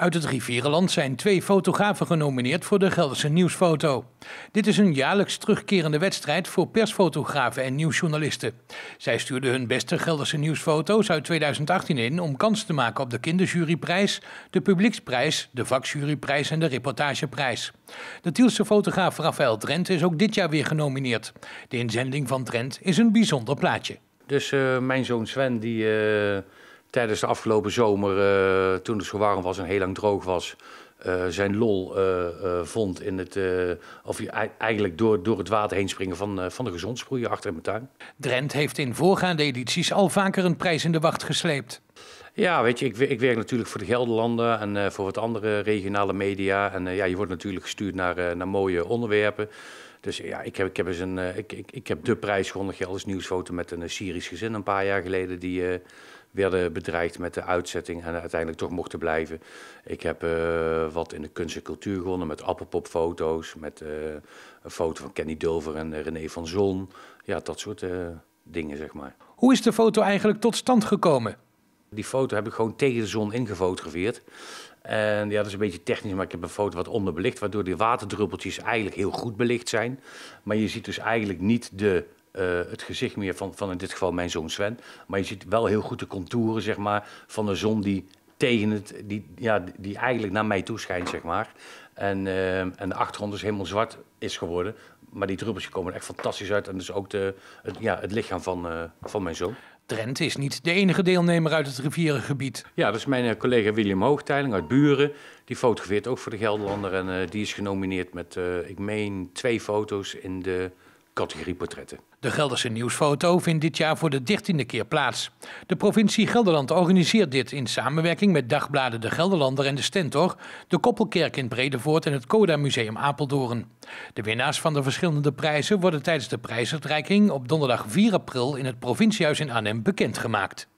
Uit het Rivierenland zijn twee fotografen genomineerd voor de Gelderse Nieuwsfoto. Dit is een jaarlijks terugkerende wedstrijd voor persfotografen en nieuwsjournalisten. Zij stuurden hun beste Gelderse Nieuwsfoto's uit 2018 in om kans te maken op de Kinderjuryprijs, de Publieksprijs, de Vakjuryprijs en de Reportageprijs. De Tielse fotograaf Rafael Trent is ook dit jaar weer genomineerd. De inzending van Trent is een bijzonder plaatje. Dus eh, mijn zoon Sven, die. Eh, tijdens de afgelopen zomer, eh, toen het zo warm was en heel lang droog was, eh, zijn lol eh, vond in het, of eigenlijk door, door het water heen springen van, van de gezondsproeien achter in mijn tuin. Drent heeft in voorgaande edities al vaker een prijs in de wacht gesleept. Ja, weet je, ik, ik, werk natuurlijk voor de Gelderlanden en eh, voor wat andere regionale media. En eh, ja, je wordt natuurlijk gestuurd naar, eh, naar mooie onderwerpen. Dus ja, ik heb, ik heb eens een. ik, ik, ik heb de prijs gewonnen, Gelders Nieuwsfoto, met een Syrisch gezin een paar jaar geleden. Die werden bedreigd met de uitzetting en uiteindelijk toch mochten blijven. Ik heb wat in de kunst en cultuur gewonnen met appelpopfoto's. Met een foto van Kenny Dulver en René van Zon. Ja, dat soort dingen, zeg maar. Hoe is de foto eigenlijk tot stand gekomen? Die foto heb ik gewoon tegen de zon ingefotografeerd. En ja, dat is een beetje technisch, maar ik heb een foto wat onderbelicht, waardoor die waterdruppeltjes eigenlijk heel goed belicht zijn. Maar je ziet dus eigenlijk niet de, eh, het gezicht meer van, van in dit geval mijn zoon Sven. Maar je ziet wel heel goed de contouren, zeg maar, van de zon die tegen het, die, ja, die eigenlijk naar mij toe schijnt, zeg maar. En, ehm, en de achtergrond is helemaal zwart is geworden. Maar die druppeltjes komen echt fantastisch uit. En dus ook de, het, ja, het lichaam van, eh, van mijn zoon. Trent is niet de enige deelnemer uit het rivierengebied. Ja, dat is mijn eh, collega William Hoogteiling uit Buren. Die fotografeert ook voor de Gelderlander. En eh, die is genomineerd met, eh, ik meen, twee foto's in de categorie portretten. De Gelderse Nieuwsfoto vindt dit jaar voor de dertiende keer plaats. De provincie Gelderland organiseert dit in samenwerking met dagbladen De Gelderlander en De Stentor, de Koppelkerk in Bredevoort en het Coda Museum Apeldoorn. De winnaars van de verschillende prijzen worden tijdens de prijsuitreiking op donderdag 4 april in het provinciehuis in Arnhem bekendgemaakt.